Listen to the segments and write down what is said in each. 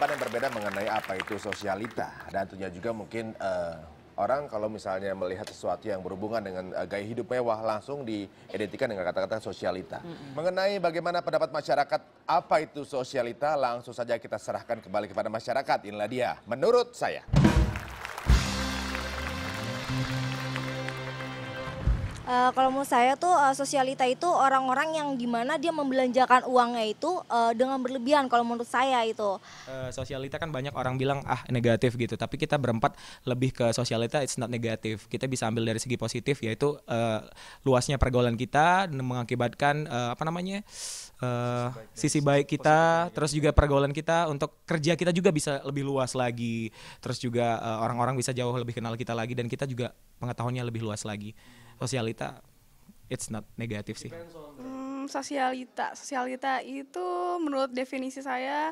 pendapat yang berbeda mengenai apa itu sosialita dan tentunya juga mungkin uh, orang kalau misalnya melihat sesuatu yang berhubungan dengan uh, gaya hidup mewah langsung diidentikan dengan kata-kata sosialita. Mm -hmm. Mengenai bagaimana pendapat masyarakat apa itu sosialita langsung saja kita serahkan kembali kepada masyarakat. Inilah dia menurut saya. Uh, kalau menurut saya tuh uh, sosialita itu orang-orang yang gimana dia membelanjakan uangnya itu uh, dengan berlebihan kalau menurut saya itu. Uh, sosialita kan banyak orang bilang ah negatif gitu, tapi kita berempat lebih ke sosialita it's not negatif. Kita bisa ambil dari segi positif yaitu uh, luasnya pergaulan kita mengakibatkan uh, apa namanya? Uh, sisi baik, sisi baik kita, terus juga pergaulan kita untuk kerja kita juga bisa lebih luas lagi, terus juga orang-orang uh, orang bisa jauh lebih kenal kita lagi dan kita juga pengetahuannya lebih luas lagi sosialita it's not negatif sih hmm, sosialita sosialita itu menurut definisi saya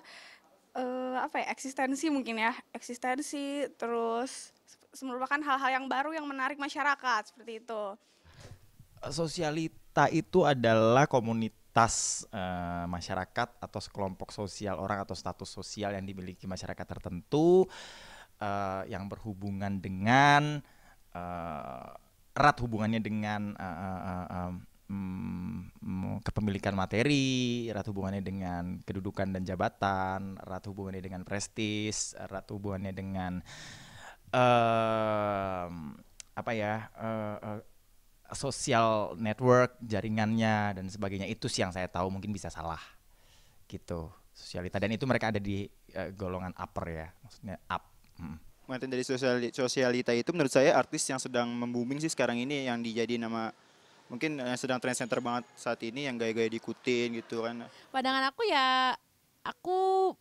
uh, apa ya eksistensi mungkin ya eksistensi terus merupakan hal-hal yang baru yang menarik masyarakat seperti itu sosialita itu adalah komunitas e, masyarakat atau sekelompok sosial orang atau status sosial yang dimiliki masyarakat tertentu e, yang berhubungan dengan e, erat hubungannya dengan uh, uh, uh, um, kepemilikan materi, erat hubungannya dengan kedudukan dan jabatan, erat hubungannya dengan prestis, erat hubungannya dengan uh, apa ya uh, eh, uh, eh, sosial network jaringannya dan sebagainya itu sih yang saya tahu mungkin bisa salah gitu sosialita dan itu mereka ada di uh, golongan upper ya maksudnya up. Hmm pengertian dari sosial, sosialita itu menurut saya artis yang sedang membooming sih sekarang ini yang dijadi nama mungkin yang sedang trend center banget saat ini yang gaya-gaya diikutin gitu kan. Pandangan aku ya aku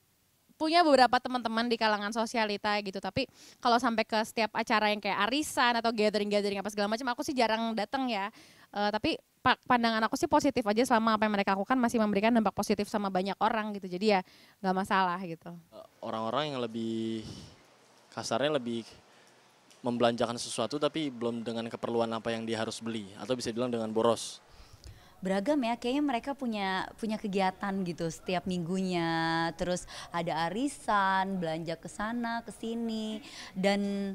punya beberapa teman-teman di kalangan sosialita gitu tapi kalau sampai ke setiap acara yang kayak arisan atau gathering-gathering apa segala macam aku sih jarang datang ya uh, tapi pandangan aku sih positif aja selama apa yang mereka lakukan masih memberikan dampak positif sama banyak orang gitu jadi ya nggak masalah gitu eh, orang-orang yang lebih kasarnya lebih membelanjakan sesuatu tapi belum dengan keperluan apa yang dia harus beli atau bisa bilang dengan boros beragam ya kayaknya mereka punya punya kegiatan gitu setiap minggunya terus ada arisan belanja ke sana ke sini dan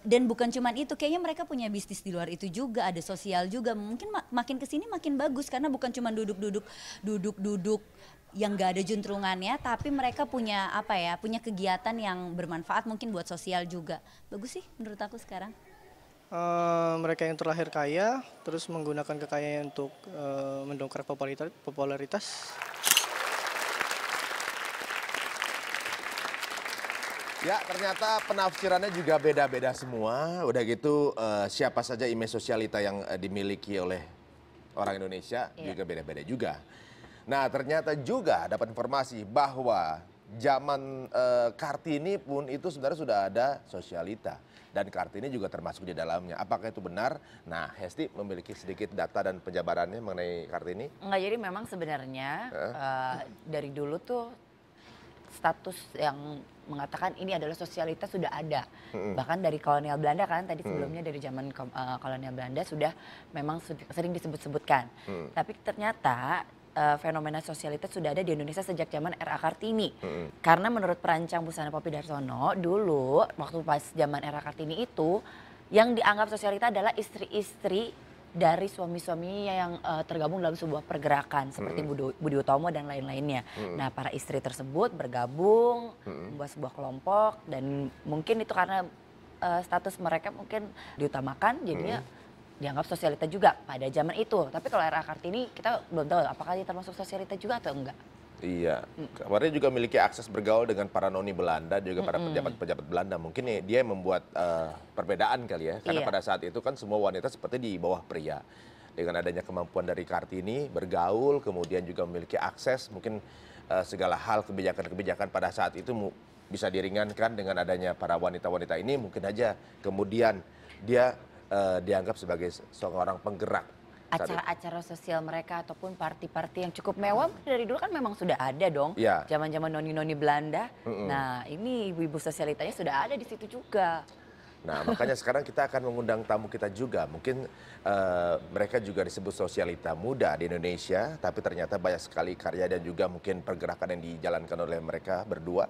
dan bukan cuman itu kayaknya mereka punya bisnis di luar itu juga ada sosial juga mungkin mak makin sini makin bagus karena bukan cuma duduk-duduk duduk-duduk yang gak ada juntrungannya tapi mereka punya apa ya punya kegiatan yang bermanfaat mungkin buat sosial juga bagus sih menurut aku sekarang uh, mereka yang terlahir kaya terus menggunakan kekayaan untuk uh, mendongkrak popularitas, popularitas. Ya ternyata penafsirannya juga beda-beda semua. Udah gitu uh, siapa saja image sosialita yang uh, dimiliki oleh orang Indonesia yeah. juga beda-beda juga. Nah, ternyata juga dapat informasi bahwa zaman e, Kartini pun itu sebenarnya sudah ada sosialita dan Kartini juga termasuk di dalamnya. Apakah itu benar? Nah, Hesti memiliki sedikit data dan penjabarannya mengenai Kartini. Enggak, jadi memang sebenarnya eh? e, dari dulu tuh status yang mengatakan ini adalah sosialita sudah ada. hmm Bahkan dari kolonial Belanda kan tadi mm. sebelumnya hmm dari zaman eh, kolonial Belanda sudah memang sering disebut-sebutkan. hmm Tapi ternyata uh, fenomena sosialitas sudah ada di Indonesia sejak zaman era Kartini. Hmm. Karena menurut perancang busana Popi Darsono dulu waktu pas zaman era Kartini itu yang dianggap sosialita adalah istri-istri dari suami suami yang uh, tergabung dalam sebuah pergerakan seperti mm. Budi Utomo dan lain-lainnya. Mm. Nah, para istri tersebut bergabung mm. membuat sebuah kelompok dan mungkin itu karena uh, status mereka mungkin diutamakan jadinya mm dianggap sosialita juga pada zaman itu. Tapi kalau era Kartini kita belum tahu apakah dia termasuk sosialita juga atau enggak. Iya, hmm. juga memiliki akses bergaul dengan para noni Belanda juga para hmm. pejabat-pejabat Belanda. Mungkin nih, dia membuat uh, perbedaan kali ya, karena iya. pada saat itu kan semua wanita seperti di bawah pria. Dengan adanya kemampuan dari Kartini bergaul, kemudian juga memiliki akses, mungkin uh, segala hal kebijakan-kebijakan pada saat itu bisa diringankan dengan adanya para wanita-wanita ini. Mungkin aja kemudian dia uh, dianggap sebagai seorang penggerak. Acara-acara sosial mereka ataupun parti-parti yang cukup mewah dari dulu kan memang sudah ada dong. Iya. Zaman-zaman ya. noni-noni Belanda. Mm -mm. Nah ini ibu-ibu sosialitanya sudah ada di situ juga. Nah, makanya sekarang kita akan mengundang tamu kita juga. Mungkin uh, mereka juga disebut sosialita muda di Indonesia, tapi ternyata banyak sekali karya dan juga mungkin pergerakan yang dijalankan oleh mereka berdua.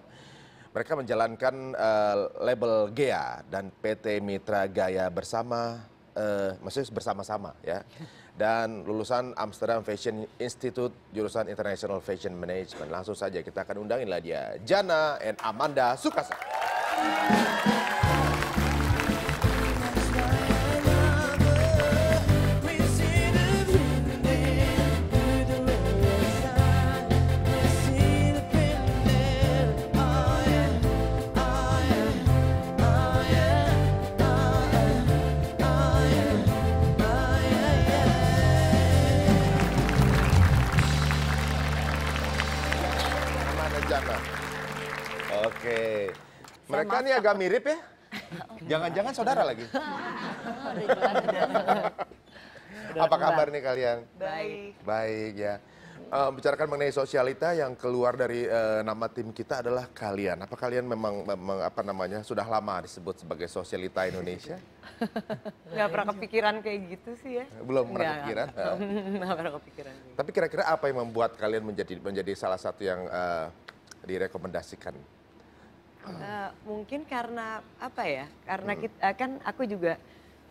Mereka menjalankan uh, label GEA dan PT Mitra Gaya bersama, uh, maksudnya bersama-sama ya. Dan lulusan Amsterdam Fashion Institute, jurusan International Fashion Management. Langsung saja kita akan undangin lah dia, Jana and Amanda Sukasa. Oke. Mereka ini agak mirip ya? Jangan-jangan saudara lagi. Apa kabar nih kalian? Baik. Baik ya. Uh, eh, bicarakan mengenai sosialita yang keluar dari uh, nama tim kita adalah kalian. Apa kalian memang, memang apa namanya sudah lama disebut sebagai sosialita Indonesia? Gak pernah kepikiran kayak gitu sih ya. Belum pernah Gak, kepikiran. Gak pernah kepikiran. Tapi kira-kira apa yang membuat kalian menjadi menjadi salah satu yang uh, direkomendasikan Uh, mungkin karena apa ya? Karena hmm. kita eh, kan aku juga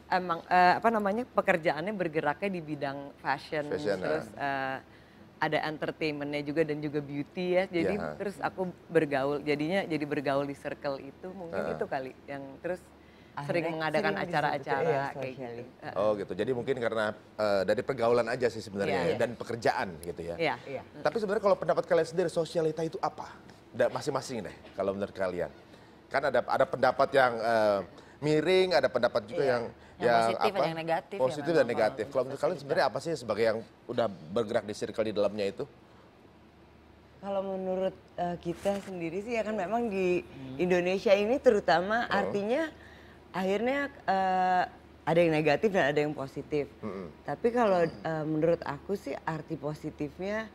emang uh, apa namanya pekerjaannya bergeraknya di bidang fashion, fashion ah. terus uh, ada entertainmentnya juga dan juga beauty ya. Jadi yeah. Iya, terus aku bergaul, jadinya jadi bergaul di circle itu mungkin uh. itu kali yang terus sering mengadakan acara-acara ya, kayak gitu. Oh gitu. Jadi mungkin karena uh, dari pergaulan aja sih sebenarnya yeah, ya, iya. dan pekerjaan gitu ya. Yeah. Yeah. Tapi sebenarnya kalau pendapat kalian sendiri sosialita itu apa? masing-masing deh kalau menurut kalian. Kan ada ada pendapat yang uh, miring, ada pendapat juga iya. yang yang, yang positif apa, dan yang negatif. Ya, positif ya, dan negatif. Kalau menurut kalian sebenarnya apa sih sebagai yang udah bergerak di circle di dalamnya itu? Kalau menurut uh, kita sendiri sih ya kan memang di Indonesia ini terutama oh. artinya akhirnya uh, ada yang negatif dan ada yang positif. Hmm. Tapi kalau uh, menurut aku sih arti positifnya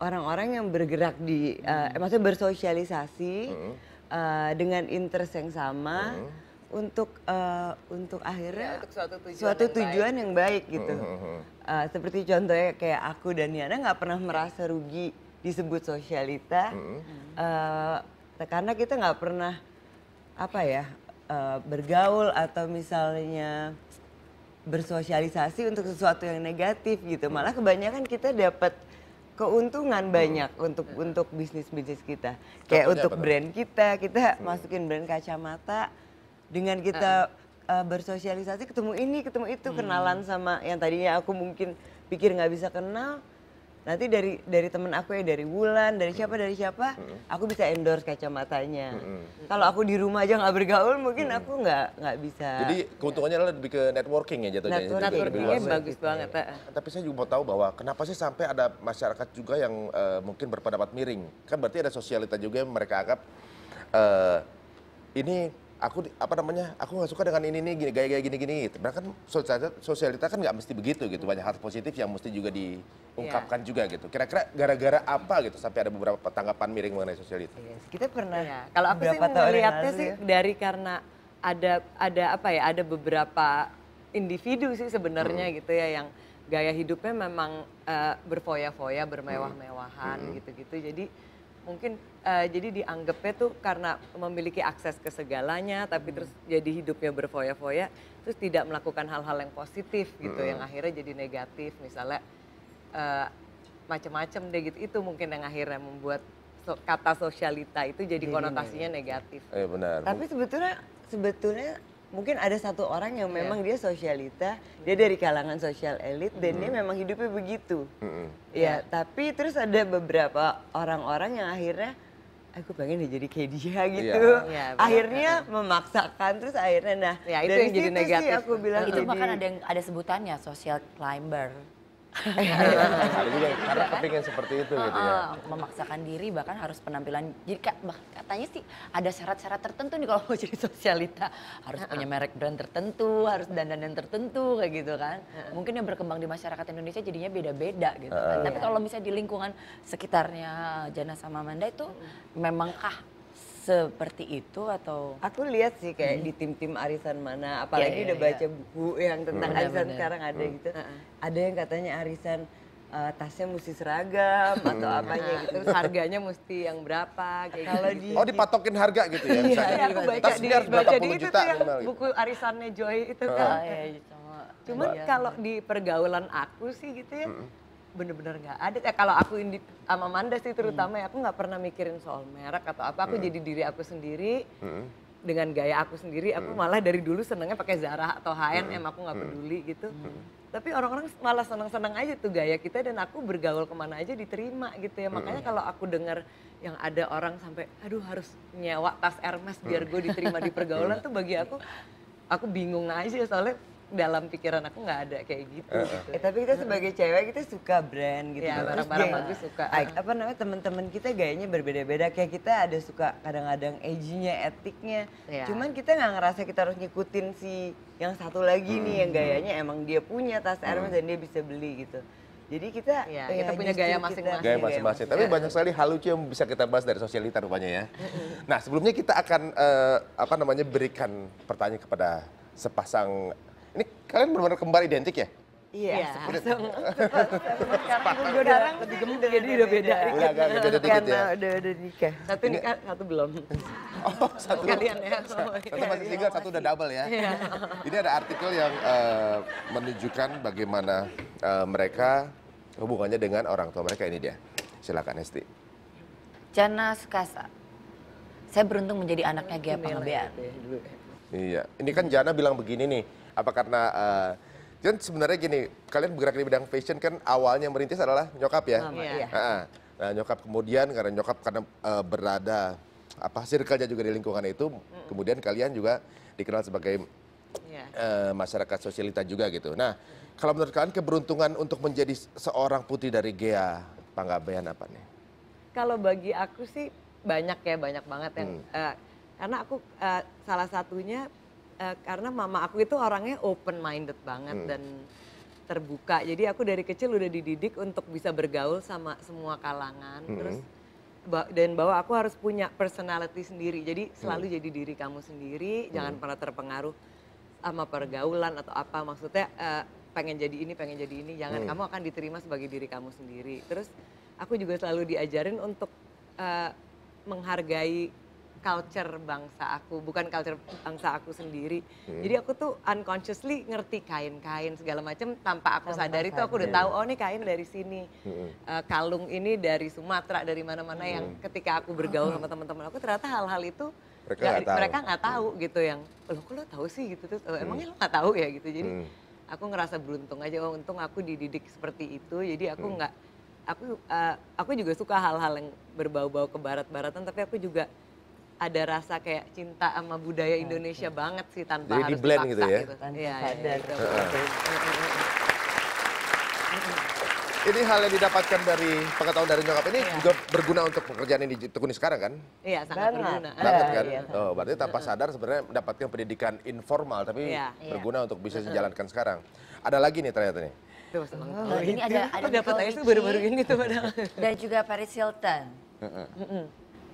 orang-orang yang bergerak di uh, maksudnya bersosialisasi hmm. uh, dengan interest yang sama hmm. untuk uh, untuk akhirnya ya, untuk suatu tujuan, suatu yang, tujuan baik. yang baik gitu hmm. uh, seperti contohnya kayak aku dan Niana nggak pernah merasa rugi disebut sosialita hmm. uh, karena kita nggak pernah apa ya uh, bergaul atau misalnya bersosialisasi untuk sesuatu yang negatif gitu malah kebanyakan kita dapat keuntungan hmm. banyak hmm. untuk yeah. untuk bisnis bisnis kita Contohnya kayak untuk apa brand kita kita hmm. masukin brand kacamata dengan hmm. kita uh. Uh, bersosialisasi ketemu ini ketemu itu hmm. kenalan sama yang tadinya aku mungkin pikir nggak bisa kenal nanti dari dari temen aku ya dari Wulan dari siapa dari siapa aku bisa endorse kacamatanya hmm. kalau aku di rumah aja nggak bergaul mungkin aku nggak nggak bisa jadi keuntungannya adalah lebih ke networking ya jatuhnya networking, networking lebih luas eh, ya. bagus banget ya. tapi saya juga mau tahu bahwa kenapa sih sampai ada masyarakat juga yang uh, mungkin berpendapat miring kan berarti ada sosialita juga yang mereka anggap uh, ini aku apa namanya aku nggak suka dengan ini ini gini gaya gaya gini gini gitu. Nah, kan sosialita, sosialita kan nggak mesti begitu gitu banyak hal positif yang mesti juga diungkapkan yeah. juga gitu. Kira-kira gara-gara apa gitu sampai ada beberapa tanggapan miring mengenai sosialita. Yes. Iya, Kita pernah. Ya. Kalau aku sih melihatnya sih ya? dari karena ada ada apa ya ada beberapa individu sih sebenarnya hmm. gitu ya yang gaya hidupnya memang uh, berfoya-foya bermewah-mewahan hmm. gitu-gitu. Jadi mungkin uh, jadi dianggapnya tuh karena memiliki akses ke segalanya tapi hmm. terus jadi hidupnya berfoya-foya terus tidak melakukan hal-hal yang positif gitu hmm. yang akhirnya jadi negatif misalnya uh, eh, macam-macam deh gitu itu mungkin yang akhirnya membuat so kata sosialita itu jadi, konotasinya negatif. Iya eh, benar. Tapi sebetulnya sebetulnya mungkin ada satu orang yang iya. memang yeah. dia sosialita, mm. dia hmm. dari kalangan sosial elit mm. dan dia hmm. memang hidupnya begitu. Mm. Ya, yeah. tapi terus ada beberapa orang-orang yang akhirnya aku pengen ya jadi kayak dia iya. gitu. Iya, akhirnya memaksakan terus akhirnya nah ya, itu dari yang jadi negatif. Sih aku bilang itu bahkan ada yang ada sebutannya social climber. Eh, ada iya. juga karena kepingin seperti itu uh, gitu ya. Memaksakan diri bahkan harus penampilan. Jadi katanya sih ada syarat-syarat tertentu nih kalau mau jadi sosialita. Harus uh, punya merek brand tertentu, harus dandanan tertentu kayak gitu kan. Uh, Mungkin yang berkembang di masyarakat Indonesia jadinya beda-beda gitu Uh, Tapi kalau misalnya di lingkungan sekitarnya Jana sama Amanda itu memangkah seperti itu atau aku lihat sih kayak hmm. di tim-tim arisan mana iya, apalagi yeah, yeah, udah yeah. baca buku yang tentang hmm. arisan sekarang ada hmm. gitu ada yang katanya arisan uh, tasnya mesti seragam atau hmm. apanya gitu harganya mesti yang berapa kayak kalau di gitu. oh dipatokin harga gitu ya iya, aku baca di, harus berapa baca juta yang gitu. buku arisannya Joy itu kan oh, iya, iya cuma, cuman iya, kalau di pergaulan aku sih gitu ya hmm bener-bener nggak ada. ya kalau aku indi, sama Manda sih terutama ya aku nggak pernah mikirin soal merek atau apa. Aku hmm. jadi diri aku sendiri. Hmm. Dengan gaya aku sendiri, aku hmm. malah dari dulu senengnya pakai Zara atau H&M, hmm. aku nggak hmm. peduli gitu. Hmm. Tapi orang-orang malah seneng-seneng aja tuh gaya kita dan aku bergaul kemana aja diterima gitu ya. Makanya hmm. kalau aku dengar yang ada orang sampai, aduh harus nyewa tas Hermes biar hmm. gue diterima di pergaulan tuh bagi aku, aku bingung aja soalnya dalam pikiran aku nggak ada kayak gitu. Uh, gitu. Eh, tapi kita sebagai cewek kita suka brand gitu. Ya, barang-barang bagus suka. Apa namanya teman-teman kita gayanya berbeda-beda kayak kita ada suka kadang-kadang edgy-nya, etiknya. Ya. Cuman kita nggak ngerasa kita harus ngikutin si yang satu lagi hmm. nih yang hmm. gayanya emang dia punya tas hmm. dan dia bisa beli gitu. Jadi kita ya, eh, kita punya gaya masing-masing. Gaya masing-masing. Tapi ya. banyak sekali hal lucu yang bisa kita bahas dari sosialita rupanya ya. nah sebelumnya kita akan uh, apa namanya berikan pertanyaan kepada sepasang ini kalian benar-benar kembar identik ya? Iya. iya. Sekarang gue udah lebih gemuk jadi udah beda. Udah agak beda dikit ya. Udah udah nikah. Satu nikah, satu belum. Oh, satu. Kalian ya. Satu masih single, satu udah double ya. Iya. Ini ada artikel yang eh, menunjukkan bagaimana eh, mereka hubungannya dengan orang tua mereka ini dia. Silakan Hesti. Jana Sukasa. Saya beruntung menjadi anaknya Gia Pangabean. Ya, ya. Iya, ini kan Jana bilang begini nih, apa karena uh, kan sebenarnya gini kalian bergerak di bidang fashion kan awalnya merintis adalah nyokap ya iya. nah, nyokap kemudian karena nyokap karena uh, berada apa circle-nya juga di lingkungan itu mm. kemudian kalian juga dikenal sebagai yeah. Iya. uh, masyarakat sosialita juga gitu nah mm. kalau menurut kalian keberuntungan untuk menjadi seorang putri dari Gea Panggabean apa nih kalau bagi aku sih banyak ya banyak banget yang mm. uh, karena aku uh, salah satunya Eh, karena mama aku itu orangnya open minded banget hmm. dan terbuka. Jadi aku dari kecil udah dididik untuk bisa bergaul sama semua kalangan. Hmm. Terus dan bahwa aku harus punya personality sendiri. Jadi selalu hmm. jadi diri kamu sendiri, hmm. jangan pernah terpengaruh sama pergaulan atau apa. Maksudnya uh, pengen jadi ini, pengen jadi ini, jangan hmm. kamu akan diterima sebagai diri kamu sendiri. Terus aku juga selalu diajarin untuk uh, menghargai culture bangsa aku, bukan culture bangsa aku sendiri. Hmm. Jadi aku tuh unconsciously ngerti kain-kain segala macam tanpa aku tanpa sadari tuh aku udah tahu oh ini kain dari sini. Hmm. Uh, kalung ini dari Sumatera, dari mana-mana hmm. yang ketika aku bergaul sama teman-teman aku ternyata hal-hal itu mereka nggak tahu. Mereka nggak tahu hmm. gitu yang lo kok lo tahu sih gitu tuh. Oh, emangnya hmm. lo nggak tahu ya gitu. Jadi hmm. aku ngerasa beruntung aja oh untung aku dididik seperti itu. Jadi aku hmm. nggak hmm. aku uh, aku juga suka hal-hal yang berbau-bau ke barat-baratan tapi aku juga ada rasa kayak cinta sama budaya Indonesia okay. banget sih tanpa Jadi harus di blend gitu ya. Gitu kan. Iya, iya, iya Ini hal yang didapatkan dari pengetahuan dari nyokap ini iya. juga berguna untuk pekerjaan yang ditekuni sekarang kan? Iya, sangat Banget. berguna. Banget iya, kan? Iya, oh, berarti tanpa sadar sebenarnya mendapatkan pendidikan informal tapi iya. berguna untuk bisa dijalankan sekarang. Ada lagi nih ternyata nih. Tuh, Oh, ini ada ada dapat aja baru-baru ini tuh padahal. Dan juga Paris Hilton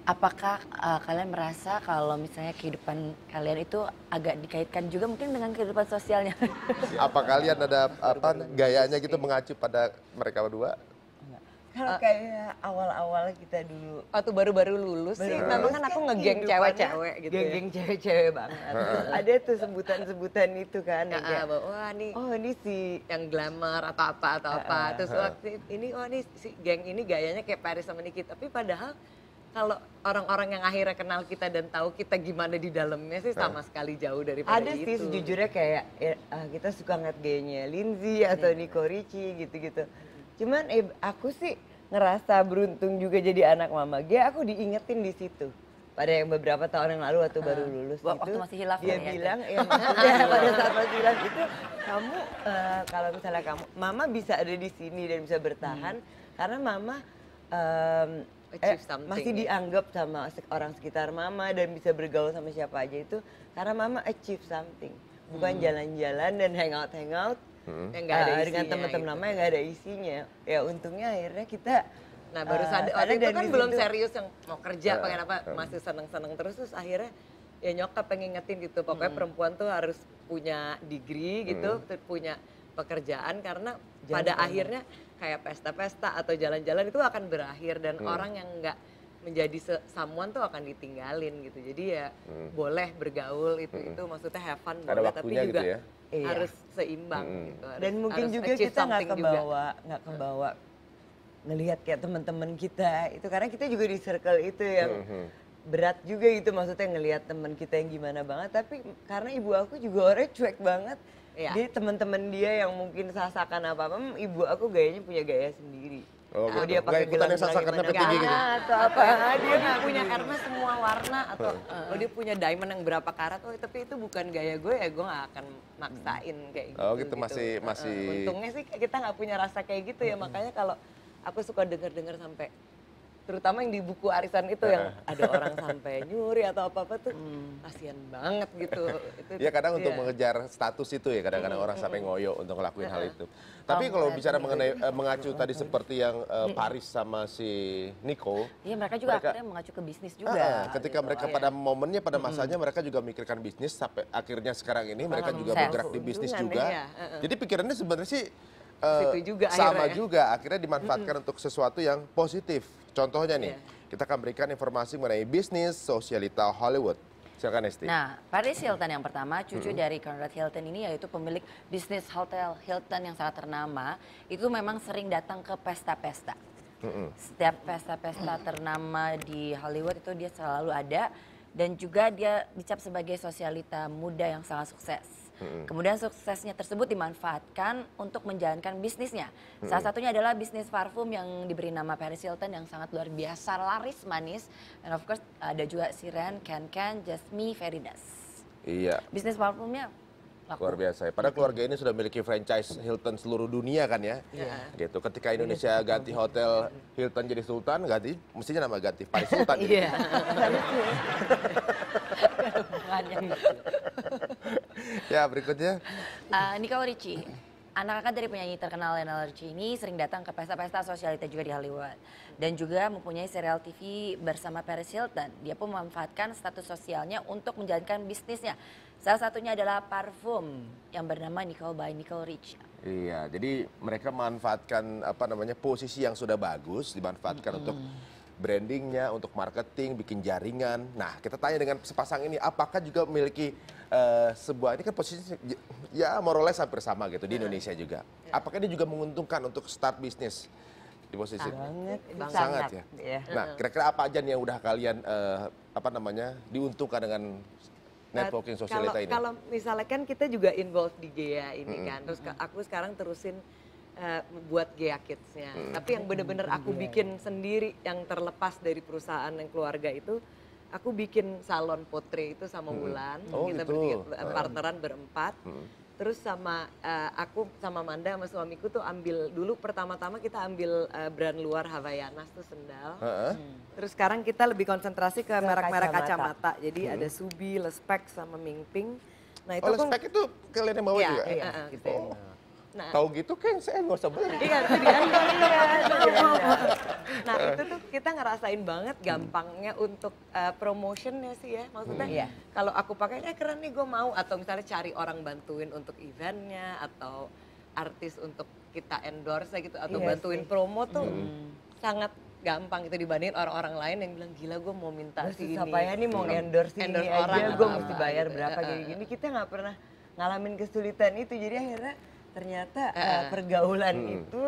apakah uh, kalian merasa kalau misalnya kehidupan kalian itu agak dikaitkan juga mungkin dengan kehidupan sosialnya? apa kalian ada apa gayanya gitu mengacu pada mereka berdua? Kalau kayak awal-awal kita dulu atau baru-baru lulus baru sih, memang kan aku ngegeng cewek-cewek gitu. Ya. Geng-geng cewek-cewek banget. Ada tuh sebutan-sebutan itu kan Ya, ya, wah ini oh ini si yang glamor atau apa atau apa. Terus waktu ini oh ini si geng ini gayanya kayak Paris sama nikita, tapi padahal kalau orang-orang yang akhirnya kenal kita dan tahu kita gimana di dalamnya sih sama nah. sekali jauh dari itu. Ada sih sejujurnya kayak ya, kita suka ngeliat gayanya Lindsay iya. atau Nico Ricci gitu-gitu. Cuman eh, aku sih ngerasa beruntung juga jadi anak mama. Dia aku diingetin di situ pada yang beberapa tahun yang lalu atau baru ah. lulus waktu itu masih hilaf dia ya, ya bilang ya, ya pada saat masih hilaf itu kamu uh, kalau misalnya kamu mama bisa ada di sini dan bisa bertahan hmm. karena mama um, eh, masih ya. dianggap sama orang sekitar mama dan bisa bergaul sama siapa aja itu karena mama achieve something bukan hmm. jalan-jalan hmm. dan hangout hangout hmm. yang gak ada isinya, uh, dengan teman-teman gitu. mama yang gak ada isinya ya untungnya akhirnya kita nah baru eh, sadar uh, waktu itu kan belum serius yang mau kerja uh, pengen apa uh, masih seneng-seneng terus terus akhirnya ya nyokap pengen ngetin gitu pokoknya hmm. perempuan tuh harus punya degree gitu hmm. punya pekerjaan karena Jangan pada akhirnya kayak pesta-pesta atau jalan-jalan itu akan berakhir dan hmm. orang yang nggak menjadi samuan tuh akan ditinggalin gitu. Jadi ya hmm. boleh bergaul itu hmm. itu maksudnya have fun Ada tapi juga gitu ya? Iya. harus seimbang hmm. gitu. Harus, dan mungkin harus juga kita nggak kebawa nggak hmm. kebawa ngelihat kayak teman-teman kita itu karena kita juga di circle itu yang hmm, hmm. berat juga gitu maksudnya ngelihat teman kita yang gimana banget tapi karena ibu aku juga orangnya cuek banget Iya. Jadi teman-teman dia yang mungkin sasakan apa apa, mm, ibu aku gayanya punya gaya sendiri. Oh, gitu. dia pakai gelang sasakannya tinggi gitu. atau apa? dia nggak punya karena semua warna atau oh, dia punya diamond yang berapa karat, oh tapi itu bukan gaya gue ya gue gak akan maksain kayak gitu. Oh gitu, gitu. masih gitu. masih. untungnya sih kita nggak punya rasa kayak gitu ya makanya kalau aku suka dengar dengar sampai terutama yang di buku arisan itu yang ada orang sampai nyuri atau apa-apa tuh hmm. kasihan banget gitu. Itu, ya kadang untuk iya. mengejar status itu ya kadang-kadang iya. orang sampai ngoyo untuk ngelakuin hal itu. Tapi kalau bicara gitu. mengenai uh, mengacu tadi seperti yang uh, Paris sama si Nico, iya mereka juga mereka, akhirnya mengacu ke bisnis juga. Uh, ketika gitu, mereka iya. pada iya. momennya pada masanya mereka juga mikirkan bisnis sampai akhirnya sekarang ini mereka juga bergerak di bisnis juga. Ya. Jadi pikirannya sebenarnya sih uh, juga sama akhirnya. Ya. juga akhirnya dimanfaatkan untuk sesuatu yang positif Contohnya nih, yeah. kita akan berikan informasi mengenai bisnis sosialita Hollywood. Silakan Esti. Nah, Paris Hilton yang pertama, cucu hmm. dari Conrad Hilton ini yaitu pemilik bisnis hotel Hilton yang sangat ternama, itu memang sering datang ke pesta-pesta. Hmm. Setiap pesta-pesta ternama di Hollywood itu dia selalu ada dan juga dia dicap sebagai sosialita muda yang sangat sukses. Hmm. Kemudian suksesnya tersebut dimanfaatkan untuk menjalankan bisnisnya. Hmm. Salah satunya adalah bisnis parfum yang diberi nama Paris Hilton yang sangat luar biasa laris manis. And of course ada juga Siren, can can, Jasmine, Veridas. Iya. Bisnis parfumnya laku. Luar biasa. Ya. Padahal keluarga ini sudah memiliki franchise Hilton seluruh dunia kan ya. Iya. Gitu. Ketika iya. Indonesia ganti hotel Hilton jadi Sultan, ganti mestinya nama ganti Paris Sultan. Iya. Gitu. Iya. ya berikutnya. Uh, Nicole Richie. Anak kakak dari penyanyi terkenal Lionel Richie ini sering datang ke pesta-pesta sosialita juga di Hollywood. Dan juga mempunyai serial TV bersama Paris Hilton. Dia pun memanfaatkan status sosialnya untuk menjalankan bisnisnya. Salah satunya adalah parfum yang bernama Nicole by Nicole Richie. Iya, jadi mereka memanfaatkan apa namanya posisi yang sudah bagus dimanfaatkan mm -hmm. untuk brandingnya, untuk marketing, bikin jaringan. Nah, kita tanya dengan sepasang ini, apakah juga memiliki uh, sebuah ini kan posisi ya moralnya hampir sama gitu di iya. Indonesia juga. Iya. Apakah ini juga menguntungkan untuk start bisnis? di posisi sangat, sangat, sangat ya. ya. Nah, kira-kira apa aja nih yang udah kalian uh, apa namanya diuntungkan dengan networking nah, sosialita kalau, ini? Kalau misalnya kan kita juga involved di GEA ini mm -hmm. kan, terus aku sekarang terusin uh, buat Gea Kids-nya. Hmm. Tapi yang bener-bener aku iya. bikin sendiri yang terlepas dari perusahaan dan keluarga itu aku bikin salon potre itu sama hmm. Wulan. Oh, kita gitu. bertiga partneran berempat. Hmm. Terus sama uh, aku sama Manda sama suamiku tuh ambil dulu pertama-tama kita ambil uh, brand luar Havaianas tuh sendal. Hmm. Terus sekarang kita lebih konsentrasi ke merek-merek kacamata. Kaca Jadi hmm. ada Subi, Lespek sama Mingping. Nah itu oh, Lespek itu kalian yang bawa ya, juga? Iya, iya, gitu. Oh. Nah, tahu gitu kan saya nggak usah beli. Iya, itu iya. nah, eh. itu tuh kita ngerasain banget gampangnya hmm. untuk uh, promotionnya sih ya. Maksudnya hmm. kalau aku pakai, eh keren nih gue mau. Atau misalnya cari orang bantuin untuk eventnya atau artis untuk kita endorse gitu atau iya bantuin sih. promo tuh hmm. sangat gampang itu dibandingin orang-orang lain yang bilang gila gue mau minta Terus si ini. Siapa ya nih mau iya. endorse, ini endorse orang aja, gue mesti bayar gitu ya. berapa gini-gini. Kita nggak pernah ngalamin kesulitan itu jadi akhirnya ternyata uh, pergaulan hmm. itu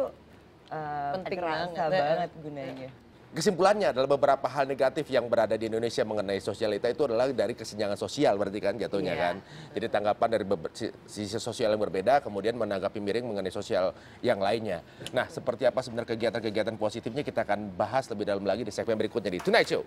uh, penting banget, banget gunanya. Kesimpulannya adalah beberapa hal negatif yang berada di Indonesia mengenai sosialita itu adalah dari kesenjangan sosial berarti kan jatuhnya yeah. kan. Jadi tanggapan dari sisi sosial yang berbeda kemudian menanggapi miring mengenai sosial yang lainnya. Nah seperti apa sebenarnya kegiatan-kegiatan positifnya kita akan bahas lebih dalam lagi di segmen berikutnya di Tonight Show.